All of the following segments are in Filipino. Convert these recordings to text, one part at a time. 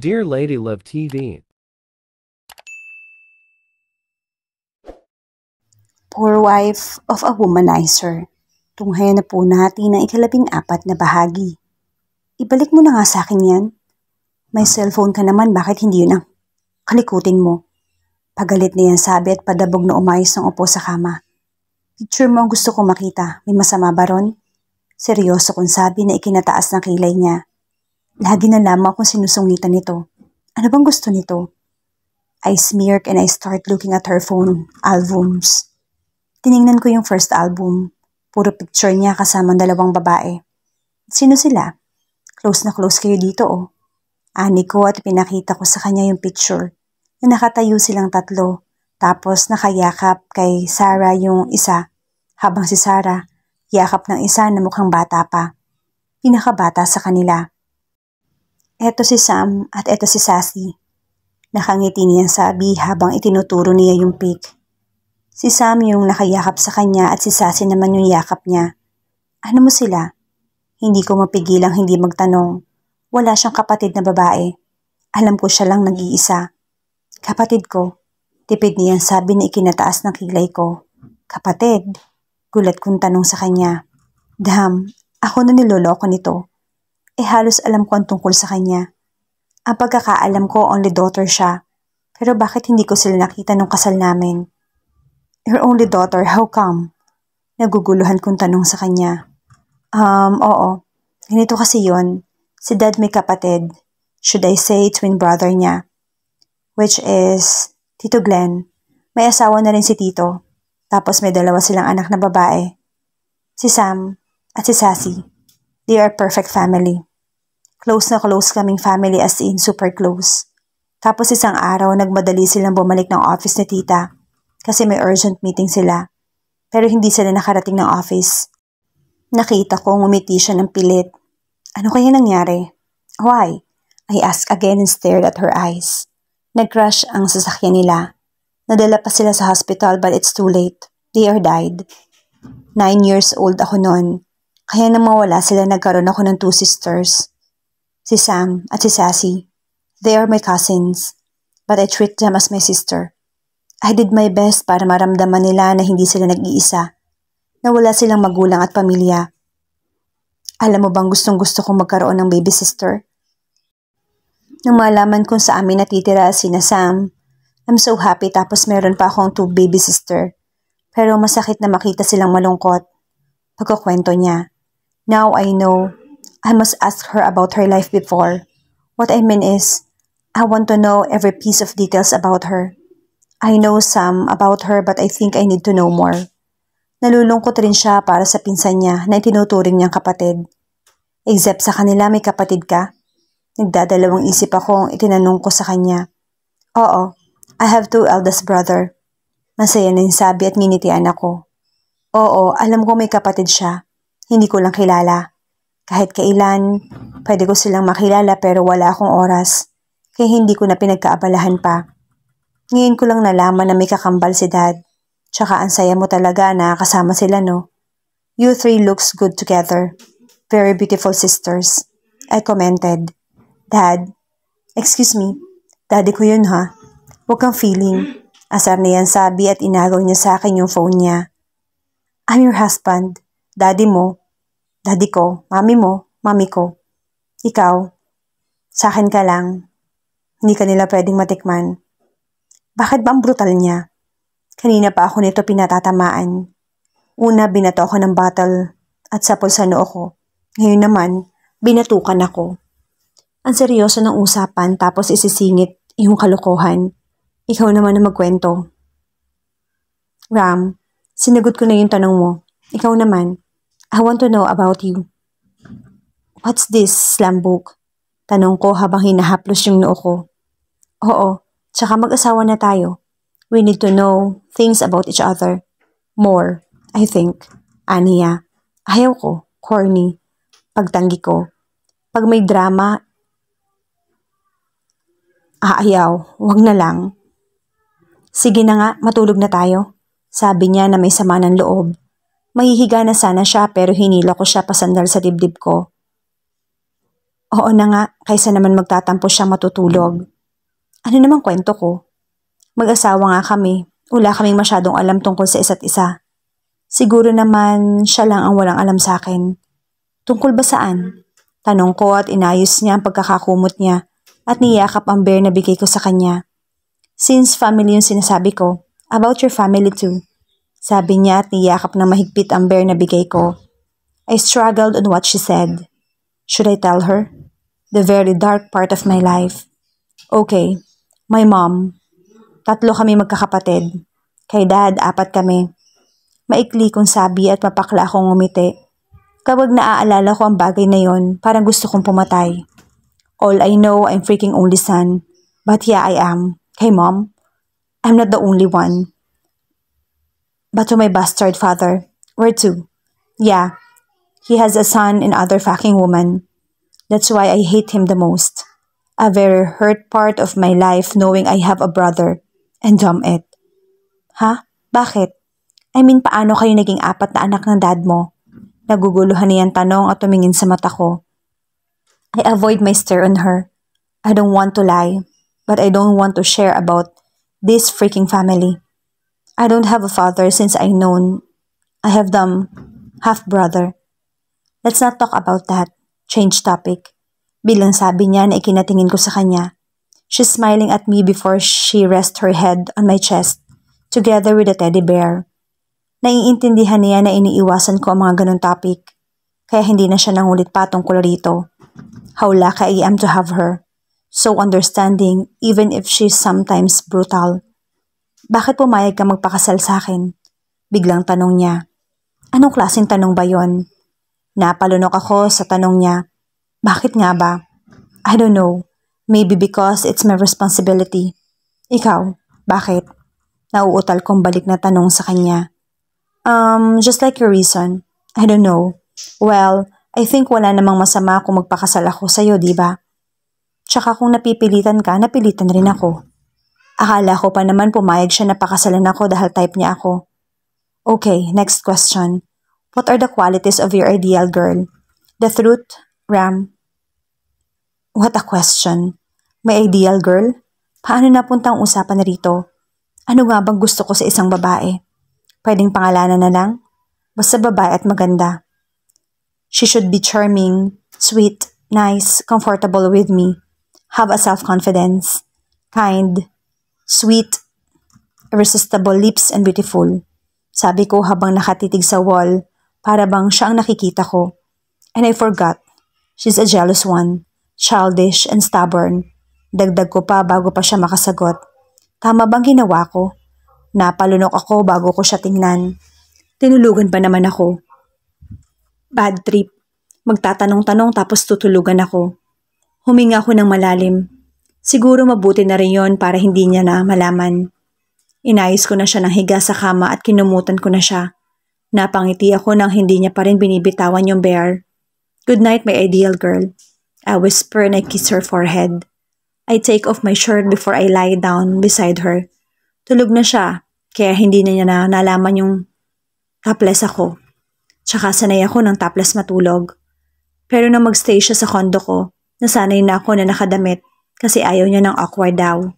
Dear Lady Love TV. Poor wife of a womanizer. Tunghaya na po natin ang ikalabing apat na bahagi. Ibalik mo na nga sa akin yan. May cellphone ka naman, bakit hindi yun ang kalikutin mo? Pagalit na yan sabi at padabog na umayos ng upo sa kama. Picture mo ang gusto kong makita. May masama ba ron? Seryoso kung sabi na ikinataas ng kilay niya. Lagi na lamang akong sinusungitan nito. Ano bang gusto nito? I smirk and I start looking at her phone albums. Tiningnan ko yung first album. Puro picture niya kasama dalawang babae. Sino sila? Close na close kayo dito oh. Ani ko at pinakita ko sa kanya yung picture na nakatayo silang tatlo tapos nakayakap kay Sarah yung isa, habang si Sarah, yakap ng isa na mukhang bata pa. Pinakabata sa kanila. Eto si Sam at eto si Sassy. Nakangiti niyang sabi habang itinuturo niya yung pic. Si Sam yung nakayakap sa kanya at si Sassy naman yung yakap niya. Ano mo sila? Hindi ko mapigilang hindi magtanong. Wala siyang kapatid na babae. Alam ko siya lang nag-iisa. Kapatid ko. Tipid niyang sabi na ikinataas ng kilay ko. Kapatid? Gulat kong tanong sa kanya. Dam, ako na niloloko nito eh halos alam ko ang tungkol sa kanya. Ang pagkakaalam ko, only daughter siya. Pero bakit hindi ko sila nakita nung kasal namin? Your only daughter, how come? Naguguluhan kong tanong sa kanya. Um, oo. Ganito kasi yon. Si dad may kapatid. Should I say twin brother niya? Which is, Tito Glenn. May asawa na rin si Tito. Tapos may dalawa silang anak na babae. Si Sam at si Sassy. They are perfect family. Close na close kaming family as in super close. Tapos isang araw, nagmadali silang bumalik ng office ni tita kasi may urgent meeting sila. Pero hindi sila nakarating ng office. Nakita ko umiti siya ng pilit. Ano kaya nangyari? Why? I asked again and stared at her eyes. Nag-crash ang sasakyan nila. Nadala pa sila sa hospital but it's too late. They are died. Nine years old ako noon. Kaya nang mawala sila nagkaroon ako ng two sisters si Sam at si Sassy. They are my cousins, but I treat them as my sister. I did my best para maramdaman nila na hindi sila nag-iisa, na wala silang magulang at pamilya. Alam mo bang gustong gusto kong magkaroon ng baby sister? Nung malaman kong sa amin natitira si na Sam, I'm so happy tapos meron pa akong two baby sister. Pero masakit na makita silang malungkot. Pagkakwento niya, now I know I must ask her about her life before. What I mean is, I want to know every piece of details about her. I know some about her but I think I need to know more. Nalulungkot rin siya para sa pinsan niya na itinuturing niyang kapatid. Except sa kanila may kapatid ka? Nagdadalawang isip ako ang itinanong ko sa kanya. Oo, I have two eldest brother. Masaya na yung sabi at nginitian ako. Oo, alam ko may kapatid siya. Hindi ko lang kilala. Kahit kailan, pwede ko silang makilala pero wala akong oras, kaya hindi ko na pinagkaabalahan pa. Ngayon ko lang nalaman na may kakambal si dad. Tsaka ang saya mo talaga na kasama sila, no? You three looks good together. Very beautiful sisters. I commented. Dad, excuse me, daddy ko yun ha. Huwag kang feeling. Asar na yan sabi at inagaw niya sa akin yung phone niya. I'm your husband, daddy mo, daddy ko, mami mo, mami ko. Ikaw, sa akin ka lang. Hindi ka nila pwedeng matikman. Bakit ba ang brutal niya? Kanina pa ako nito pinatatamaan. Una, binato ako ng battle at sapol sa noo ko. Ngayon naman, binatukan ako. Ang seryoso ng usapan tapos isisingit yung kalokohan. Ikaw naman ang magkwento. Ram, sinagot ko na yung tanong mo. Ikaw naman. I want to know about you. What's this, slam book? Tanong ko habang hinahaplos yung noo ko. Oo, tsaka mag-asawa na tayo. We need to know things about each other. More, I think. Aniya. Ayaw ko. Corny. Pagtanggi ko. Pag may drama, aayaw. Wag na lang. Sige na nga, matulog na tayo. Sabi niya na may sama ng loob Mahihiga na sana siya pero hinila ko siya pasandal sa dibdib ko. Oo na nga, kaysa naman magtatampo siya matutulog. Ano naman kwento ko? Mag-asawa nga kami. Wala kaming masyadong alam tungkol sa isa't isa. Siguro naman siya lang ang walang alam sa akin. Tungkol ba saan? Tanong ko at inayos niya ang pagkakakumot niya at niyakap ang bear na bigay ko sa kanya. Since family yung sinasabi ko, about your family too. Sabi niya at niyakap ng mahigpit ang bear na bigay ko. I struggled on what she said. Should I tell her? The very dark part of my life. Okay, my mom. Tatlo kami magkakapatid. Kay dad, apat kami. Maikli kong sabi at mapakla akong umiti. Kapag naaalala ko ang bagay na yon, parang gusto kong pumatay. All I know, I'm freaking only son. But yeah, I am. Hey mom, I'm not the only one. But to my bastard father, where to? Yeah, he has a son and other fucking woman. That's why I hate him the most. A very hurt part of my life knowing I have a brother. And dumb it. Ha? Bakit? I mean, paano kayo naging apat na anak ng dad mo? Naguguluhan niyang tanong at tumingin sa mata ko. I avoid my stare on her. I don't want to lie, but I don't want to share about this freaking family. I don't have a father since I known I have them half-brother. Let's not talk about that. Change topic. Bilang sabi niya na ikinatingin ko sa kanya. She's smiling at me before she rests her head on my chest, together with a teddy bear. Naiintindihan niya na iniiwasan ko ang mga ganong topic, kaya hindi na siya nangulit pa tungkol rito. How lucky I am to have her. So understanding, even if she's sometimes brutal. Bakit pumayag ka magpakasal sa akin? Biglang tanong niya. Anong klaseng tanong ba yon? Napalunok ako sa tanong niya. Bakit nga ba? I don't know. Maybe because it's my responsibility. Ikaw, bakit? Nauutal kong balik na tanong sa kanya. Um, just like your reason. I don't know. Well, I think wala namang masama kung magpakasal ako sa'yo, di ba? Tsaka kung napipilitan ka, napilitan rin ako. Akala ko pa naman pumayag siya na pakasalan ako dahil type niya ako. Okay, next question. What are the qualities of your ideal girl? The truth, Ram. What a question. May ideal girl? Paano napunta ang usapan na rito? Ano nga bang gusto ko sa isang babae? Pwedeng pangalanan na lang? Basta babae at maganda. She should be charming, sweet, nice, comfortable with me, have a self-confidence, kind, Sweet, irresistible lips and beautiful. Sabi ko habang nakatitig sa wall, para bang siya ang nakikita ko. And I forgot. She's a jealous one, childish and stubborn. Dagdag ko pa bago pa siya makasagot. Tama bang ginawa ko? Napalunok ako bago ko siya tingnan. Tinulugan pa naman ako. Bad trip. Magtatanong-tanong tapos tutulugan ako. Huminga ako ng malalim. Siguro mabuti na rin yon para hindi niya na malaman. Inayos ko na siya ng higa sa kama at kinumutan ko na siya. Napangiti ako nang hindi niya pa rin binibitawan yung bear. Good night, my ideal girl. I whisper and I kiss her forehead. I take off my shirt before I lie down beside her. Tulog na siya, kaya hindi na niya na nalaman yung topless ako. Tsaka sanay ako ng topless matulog. Pero nang magstay siya sa kondo ko, nasanay na ako na nakadamit kasi ayaw niya ng awkward daw.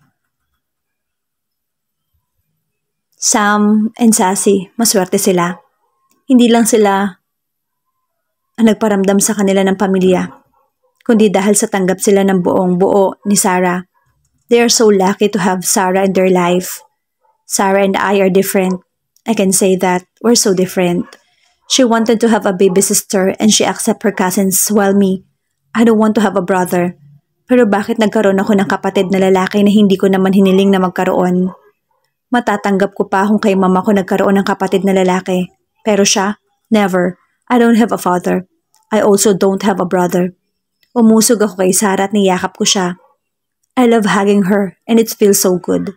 Sam and Sassy, maswerte sila. Hindi lang sila ang nagparamdam sa kanila ng pamilya, kundi dahil sa tanggap sila ng buong buo ni Sarah. They are so lucky to have Sarah in their life. Sarah and I are different. I can say that we're so different. She wanted to have a baby sister and she accepted her cousins while me. I don't want to have a brother. Pero bakit nagkaroon ako ng kapatid na lalaki na hindi ko naman hiniling na magkaroon? Matatanggap ko pa kung kay mama ko nagkaroon ng kapatid na lalaki. Pero siya, never. I don't have a father. I also don't have a brother. Umusog ako kay Sarah at niyakap ko siya. I love hugging her and it feels so good.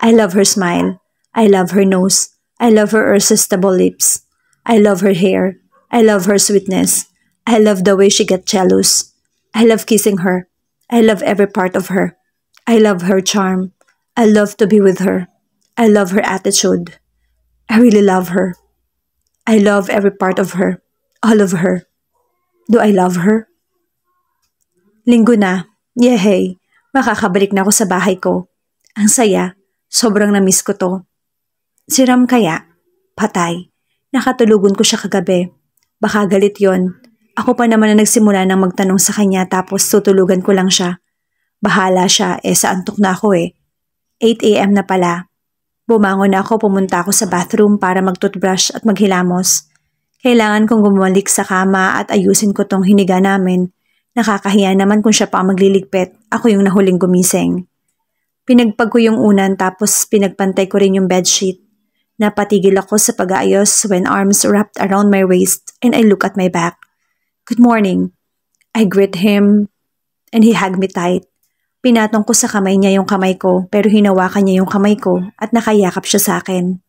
I love her smile. I love her nose. I love her irresistible lips. I love her hair. I love her sweetness. I love the way she gets jealous. I love kissing her. I love every part of her. I love her charm. I love to be with her. I love her attitude. I really love her. I love every part of her. All of her. Do I love her? Linggo na. Yehey. Makakabalik na ako sa bahay ko. Ang saya. Sobrang namiss ko to. Siram kaya? Patay. Nakatulugon ko siya kagabi. Baka galit yon. Ako pa naman na nagsimula ng magtanong sa kanya tapos tutulugan ko lang siya. Bahala siya, eh sa antok na ako eh. 8am na pala. Bumangon na ako, pumunta ako sa bathroom para magtoothbrush at maghilamos. Kailangan kong gumalik sa kama at ayusin ko tong hiniga namin. Nakakahiya naman kung siya pa magliligpit, ako yung nahuling gumising. Pinagpag ko yung unan tapos pinagpantay ko rin yung bedsheet. Napatigil ako sa pag-aayos when arms wrapped around my waist and I look at my back. Good morning. I greet him and he hugged me tight. Pinatong ko sa kamay niya yung kamay ko pero hinawakan niya yung kamay ko at nakayakap siya sa akin.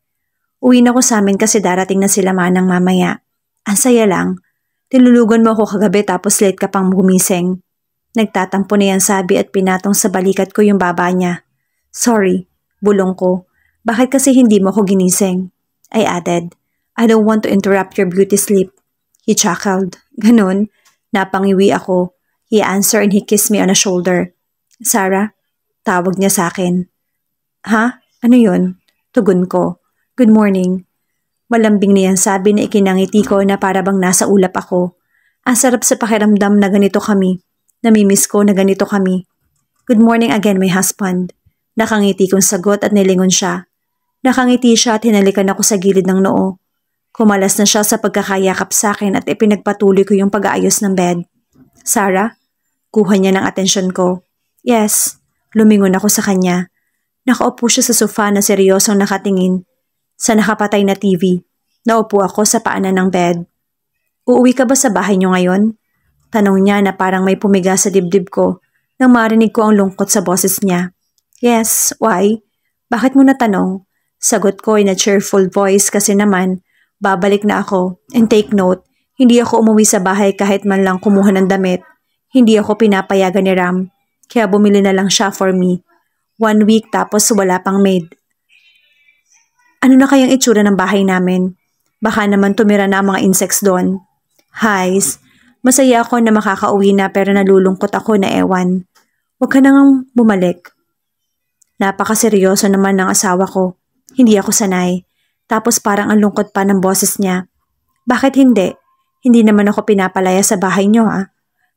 Uwi na ko sa amin kasi darating na sila manang mamaya. Ang saya lang. Tilulugan mo ako kagabi tapos late ka pang gumising. Nagtatampo na yan sabi at pinatong sa balikat ko yung baba niya. Sorry, bulong ko. Bakit kasi hindi mo ako ginising? I added. I don't want to interrupt your beauty sleep. He chuckled. Ganun, napangiwi ako. He answered and he kissed me on the shoulder. Sarah, tawag niya sa akin. Ha? Ano yun? Tugon ko. Good morning. Malambing yan sabi na ikinangiti ko na parabang nasa ulap ako. Ang sarap sa pakiramdam na ganito kami. Namimiss ko na ganito kami. Good morning again, my husband. Nakangiti kong sagot at nilingon siya. Nakangiti siya at hinalikan ako sa gilid ng noo. Kumalas na siya sa pagkakayakap sa akin at ipinagpatuloy ko yung pag-aayos ng bed. Sarah, kuha niya ng atensyon ko. Yes, lumingon ako sa kanya. Nakaupo siya sa sofa na seryosong nakatingin. Sa nakapatay na TV, naupo ako sa paanan ng bed. Uuwi ka ba sa bahay niyo ngayon? Tanong niya na parang may pumiga sa dibdib ko nang marinig ko ang lungkot sa boses niya. Yes, why? Bakit mo na tanong? Sagot ko in a cheerful voice kasi naman Babalik na ako, and take note, hindi ako umuwi sa bahay kahit man lang kumuha ng damit. Hindi ako pinapayagan ni Ram, kaya bumili na lang siya for me. One week tapos wala pang maid. Ano na kayang itsura ng bahay namin? Baka naman tumira na ang mga insects doon. Highs, masaya ako na makakauwi na pero nalulungkot ako na ewan. Huwag ka nang bumalik. Napakaseryoso naman ng asawa ko. Hindi ako sanay. Tapos parang ang lungkot pa ng boses niya. Bakit hindi? Hindi naman ako pinapalaya sa bahay niyo ha. Ah.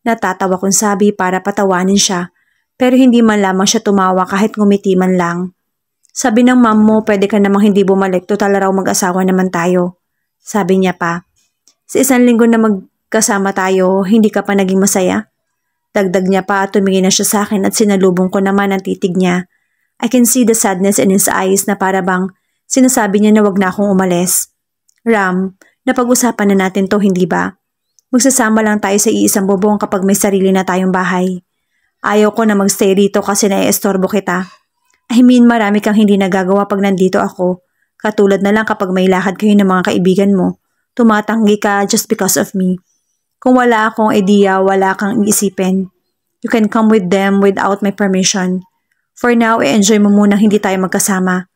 Natatawa kong sabi para patawanin siya. Pero hindi man lamang siya tumawa kahit ngumiti man lang. Sabi ng mom mo, pwede ka namang hindi bumalik, total raw mag-asawa naman tayo. Sabi niya pa. Sa isang linggo na magkasama tayo, hindi ka pa naging masaya? Dagdag niya pa at tumingin na siya sa akin at sinalubong ko naman ang titig niya. I can see the sadness in his eyes na para bang Sinasabi niya na wag na akong umalis. Ram, napag-usapan na natin to, hindi ba? Magsasama lang tayo sa iisang bubong kapag may sarili na tayong bahay. Ayaw ko na magstay dito kasi naiestorbo kita. I mean marami kang hindi nagagawa pag nandito ako. Katulad na lang kapag may lakad kayo ng mga kaibigan mo. Tumatanggi ka just because of me. Kung wala akong idea, wala kang iisipin. You can come with them without my permission. For now, i-enjoy mo muna hindi tayo magkasama.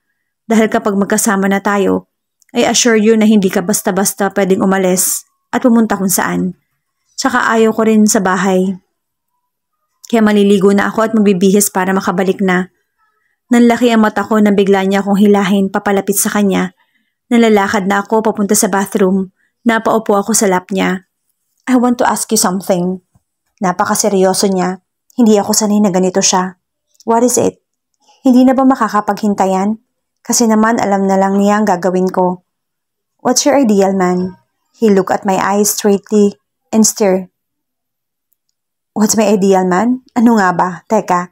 Dahil kapag magkasama na tayo, ay assure you na hindi ka basta-basta pwedeng umalis at pumunta kung saan. Tsaka ayaw ko rin sa bahay. Kaya maliligo na ako at magbibihis para makabalik na. Nanlaki ang mata ko nang bigla niya akong hilahin papalapit sa kanya. Nalalakad na ako papunta sa bathroom. Napaupo ako sa lap niya. I want to ask you something. Napakaseryoso niya. Hindi ako sanay na ganito siya. What is it? Hindi na ba makakapaghintayan? Kasi naman alam na lang niya ang gagawin ko. What's your ideal man? He looked at my eyes straightly and stared. What's my ideal man? Ano nga ba? Teka,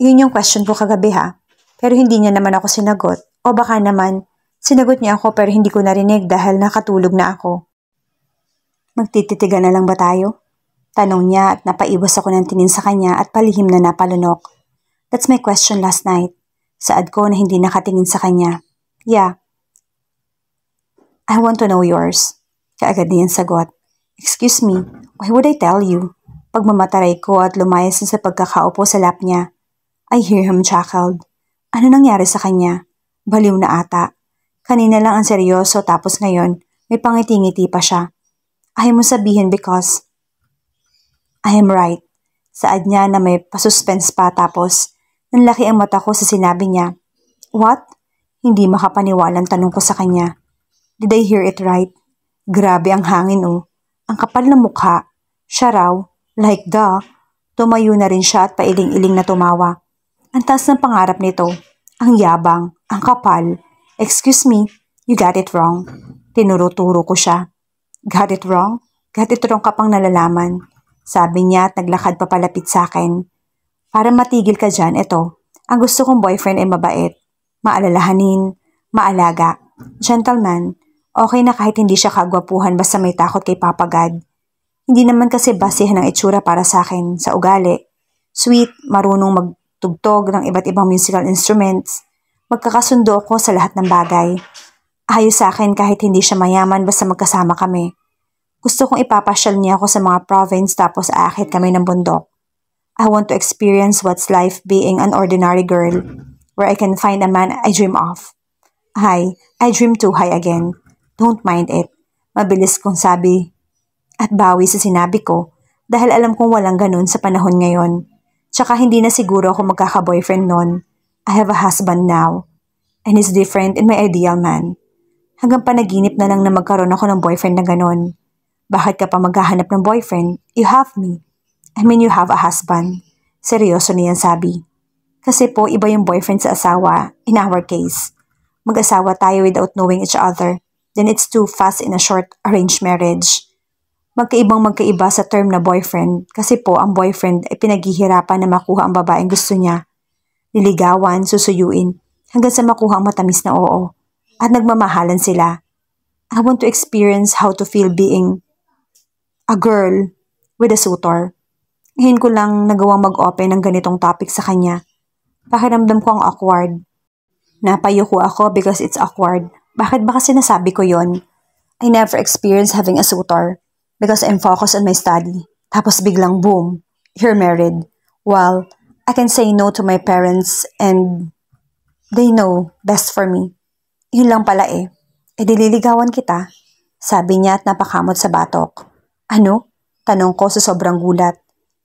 yun yung question ko kagabi ha. Pero hindi niya naman ako sinagot. O baka naman, sinagot niya ako pero hindi ko narinig dahil nakatulog na ako. Magtititigan na lang ba tayo? Tanong niya at napaiwas ako ng tingin sa kanya at palihim na napalunok. That's my question last night. Saad ko na hindi nakatingin sa kanya. Yeah. I want to know yours. Kaagad na sagot. Excuse me, why would I tell you? Pagmamataray ko at lumayas na sa pagkakaupo sa lap niya. I hear him chuckled. Ano nangyari sa kanya? Baliw na ata. Kanina lang ang seryoso tapos ngayon, may pangiti-ngiti pa siya. Ay mo sabihin because I am right. Saad niya na may pasuspense pa tapos Nanlaki ang mata ko sa sinabi niya. What? Hindi makapaniwalang tanong ko sa kanya. Did I hear it right? Grabe ang hangin oh. Ang kapal ng mukha. Siya raw, like the, tumayo na rin siya at pailing-iling na tumawa. Ang taas ng pangarap nito. Ang yabang, ang kapal. Excuse me, you got it wrong. Tinuro-turo ko siya. Got it wrong? Got it wrong ka pang nalalaman. Sabi niya at naglakad papalapit sa akin. Para matigil ka dyan, eto, ang gusto kong boyfriend ay mabait, maalalahanin, maalaga, gentleman, okay na kahit hindi siya kagwapuhan basta may takot kay Papa God. Hindi naman kasi basihan ang itsura para sa akin sa ugali. Sweet, marunong magtugtog ng iba't ibang musical instruments. Magkakasundo ako sa lahat ng bagay. Ayos sa akin kahit hindi siya mayaman basta magkasama kami. Gusto kong ipapasyal niya ako sa mga province tapos aakit kami ng bundok. I want to experience what's life being an ordinary girl, where I can find a man I dream of. Hi, I dream too high again. Don't mind it. Mabilis kong sabi at bawi sa sinabi ko dahil alam kong walang ganun sa panahon ngayon. Tsaka hindi na siguro ako magkaka-boyfriend noon. I have a husband now. And he's different in my ideal man. Hanggang panaginip na lang na magkaroon ako ng boyfriend na ganun. Bakit ka pa maghahanap ng boyfriend? You have me. I mean you have a husband. Seryoso yan sabi. Kasi po iba yung boyfriend sa asawa in our case. Mag-asawa tayo without knowing each other. Then it's too fast in a short arranged marriage. Magkaibang magkaiba sa term na boyfriend kasi po ang boyfriend ay pinaghihirapan na makuha ang babaeng gusto niya. Niligawan, susuyuin, hanggang sa makuha ang matamis na oo. At nagmamahalan sila. I want to experience how to feel being a girl with a suitor. Ngayon ko lang nagawang mag-open ng ganitong topic sa kanya. Pakiramdam ko ang awkward. Napayuko ako because it's awkward. Bakit ba kasi nasabi ko yon? I never experienced having a suitor because I'm focused on my study. Tapos biglang boom, you're married. Well, I can say no to my parents and they know best for me. Yun lang pala eh. E dililigawan kita. Sabi niya at napakamot sa batok. Ano? Tanong ko sa sobrang gulat.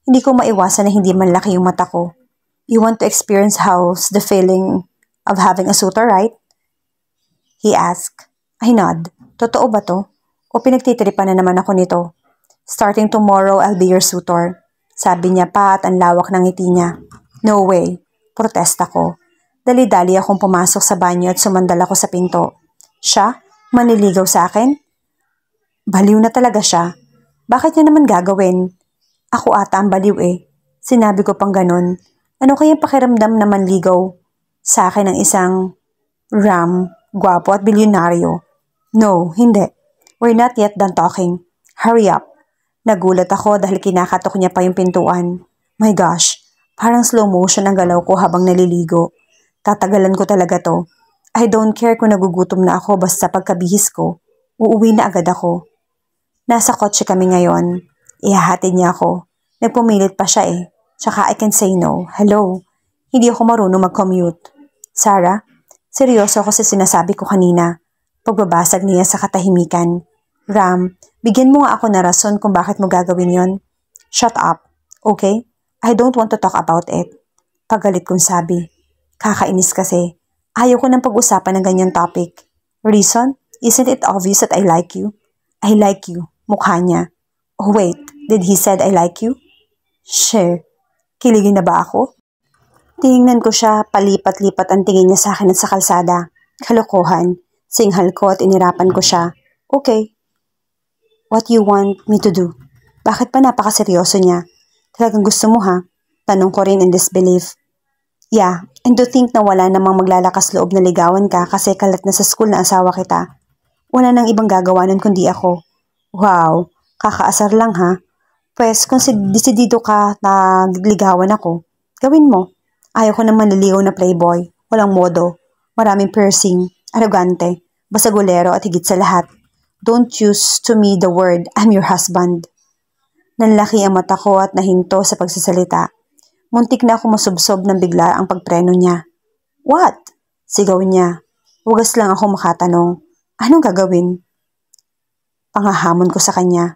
Hindi ko maiwasan na hindi man laki yung mata ko. You want to experience how's the feeling of having a suitor, right? He asked. I nod. Totoo ba to? O pinagtitripan na naman ako nito? Starting tomorrow, I'll be your suitor. Sabi niya pa at ang lawak ng ngiti niya. No way. Protesta ko. Dali-dali akong pumasok sa banyo at sumandal ako sa pinto. Siya? Maniligaw sa akin? Baliw na talaga siya. Bakit niya naman gagawin? Ako ata ang baliw eh. Sinabi ko pang ganon. Ano kayang pakiramdam na manligaw? Sa akin ng isang ram, gwapo at bilyonaryo. No, hindi. We're not yet done talking. Hurry up. Nagulat ako dahil kinakatok niya pa yung pintuan. My gosh, parang slow motion ang galaw ko habang naliligo. Tatagalan ko talaga to. I don't care kung nagugutom na ako basta pagkabihis ko. Uuwi na agad ako. Nasa kotse kami ngayon. Ihahatid niya ako. Nagpumilit pa siya eh. Tsaka I can say no. Hello. Hindi ako marunong mag-commute. Sarah, seryoso ako sa sinasabi ko kanina. Pagbabasag niya sa katahimikan. Ram, bigyan mo nga ako na rason kung bakit mo gagawin yon. Shut up. Okay? I don't want to talk about it. Pagalit kong sabi. Kakainis kasi. Ayaw ko nang pag-usapan ng ganyang topic. Reason? Isn't it obvious that I like you? I like you. Mukha niya. Oh wait, Did he said I like you? Share, kiligin na ba ako? Tinignan ko siya, palipat-lipat ang tingin niya sa akin at sa kalsada. Kalokohan. Singhal ko at inirapan ko siya. Okay. What you want me to do? Bakit pa napakaseryoso niya? Talagang gusto mo ha? Tanong ko rin in disbelief. Yeah, and to think na wala namang maglalakas loob na ligawan ka kasi kalat na sa school na asawa kita. Wala nang ibang gagawa kundi ako. Wow, kakaasar lang ha? Pwes, kung desidido ka na ligawan ako, gawin mo. Ayaw ko naman naligaw na playboy. Walang modo. Maraming piercing. Arrogante. Basagulero at higit sa lahat. Don't use to me the word, I'm your husband. Nanlaki ang mata ko at nahinto sa pagsasalita. Muntik na ako masubsob nang bigla ang pagpreno niya. What? Sigaw niya. Ugas lang ako makatanong. Anong gagawin? Pangahamon ko sa kanya.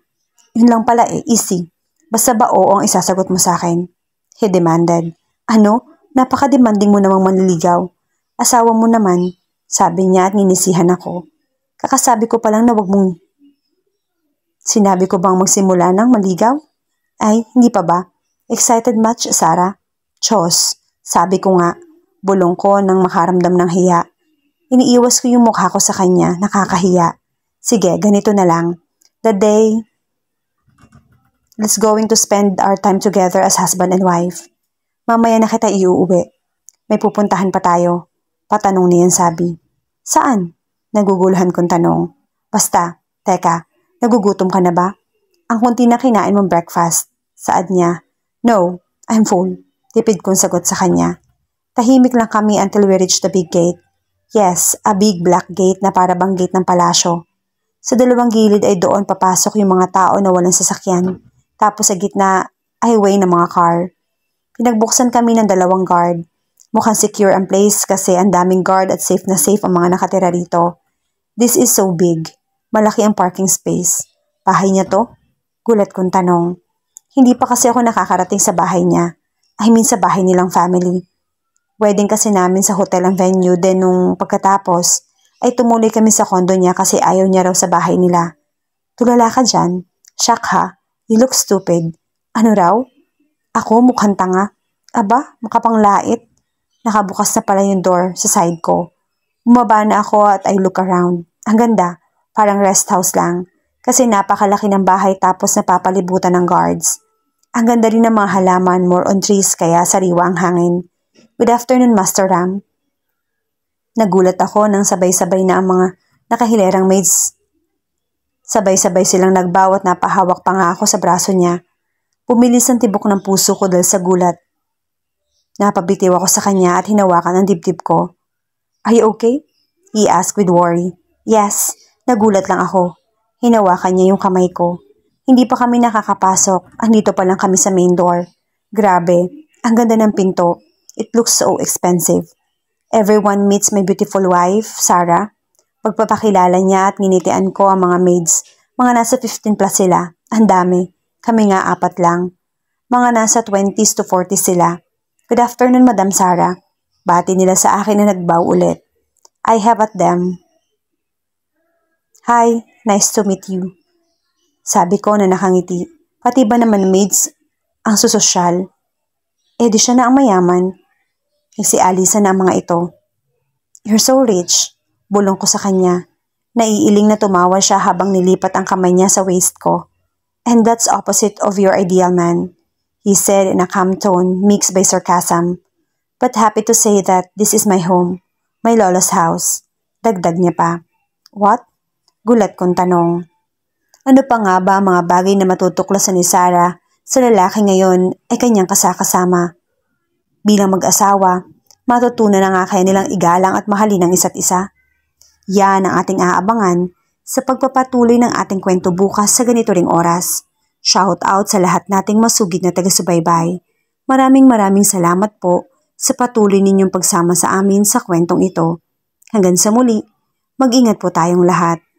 Yun lang pala eh, easy. Basta ba oo ang isasagot mo sa akin? He demanded. Ano? Napaka-demanding mo namang manliligaw. Asawa mo naman, sabi niya at ninisihan ako. Kakasabi ko palang na wag mong... Sinabi ko bang magsimula ng maligaw? Ay, hindi pa ba? Excited much, Sarah? Chos, sabi ko nga. Bulong ko nang makaramdam ng hiya. Iniiwas ko yung mukha ko sa kanya, nakakahiya. Sige, ganito na lang. The day Let's going to spend our time together as husband and wife. Mamaya na kita iuuwi. May pupuntahan pa tayo. Patanong niyan sabi. Saan? Naguguluhan kong tanong. Basta, teka, nagugutom ka na ba? Ang kunti na kinain mong breakfast. Saad niya. No, I'm full. Tipid kong sagot sa kanya. Tahimik lang kami until we reach the big gate. Yes, a big black gate na para bang gate ng palasyo. Sa dalawang gilid ay doon papasok yung mga tao na walang sasakyan. Tapos sa gitna, highway ng mga car. Pinagbuksan kami ng dalawang guard. Mukhang secure ang place kasi ang daming guard at safe na safe ang mga nakatira rito. This is so big. Malaki ang parking space. Bahay niya to? Gulat kong tanong. Hindi pa kasi ako nakakarating sa bahay niya. I mean sa bahay nilang family. Wedding kasi namin sa hotel ang venue din nung pagkatapos ay tumuloy kami sa kondo niya kasi ayaw niya raw sa bahay nila. Tulala ka dyan? Shock ha? You look stupid. Ano raw? Ako mukhang tanga. Aba, makapanglait. Nakabukas na pala yung door sa side ko. Umaba na ako at I look around. Ang ganda, parang rest house lang. Kasi napakalaki ng bahay tapos napapalibutan ng guards. Ang ganda rin ng mga halaman, more on trees kaya sariwa ang hangin. Good afternoon, Master Ram. Nagulat ako nang sabay-sabay na ang mga nakahilerang maids Sabay-sabay silang nagbawat napahawak pa nga ako sa braso niya. Pumilis ang tibok ng puso ko dahil sa gulat. Napabitiw ako sa kanya at hinawakan ang dibdib ko. Are you okay? He asked with worry. Yes, nagulat lang ako. Hinawakan niya yung kamay ko. Hindi pa kami nakakapasok. Andito pa lang kami sa main door. Grabe, ang ganda ng pinto. It looks so expensive. Everyone meets my beautiful wife, Sarah, Pagpapakilala niya at nginitian ko ang mga maids. Mga nasa 15 plus sila. Ang dami. Kami nga apat lang. Mga nasa 20s to 40s sila. Good afternoon, Madam Sara. Bati nila sa akin na nagbaw ulit. I have at them. Hi, nice to meet you. Sabi ko na nakangiti. Pati ba naman maids ang susosyal? Eh di siya na ang mayaman. Eh si Alisa na ang mga ito. You're so rich. Bulong ko sa kanya. Naiiling na tumawa siya habang nilipat ang kamay niya sa waist ko. And that's opposite of your ideal man, he said in a calm tone mixed by sarcasm. But happy to say that this is my home, my lola's house. Dagdag niya pa. What? Gulat kong tanong. Ano pa nga ba ang mga bagay na matutuklasan ni Sarah sa lalaki ngayon ay kanyang kasakasama? Bilang mag-asawa, matutunan na nga kaya nilang igalang at mahalin ang isa't isa. Yan ang ating aabangan sa pagpapatuloy ng ating kwento bukas sa ganito ring oras. Shout out sa lahat nating masugid na taga-subaybay. Maraming maraming salamat po sa patuloy ninyong pagsama sa amin sa kwentong ito. Hanggang sa muli, mag-ingat po tayong lahat.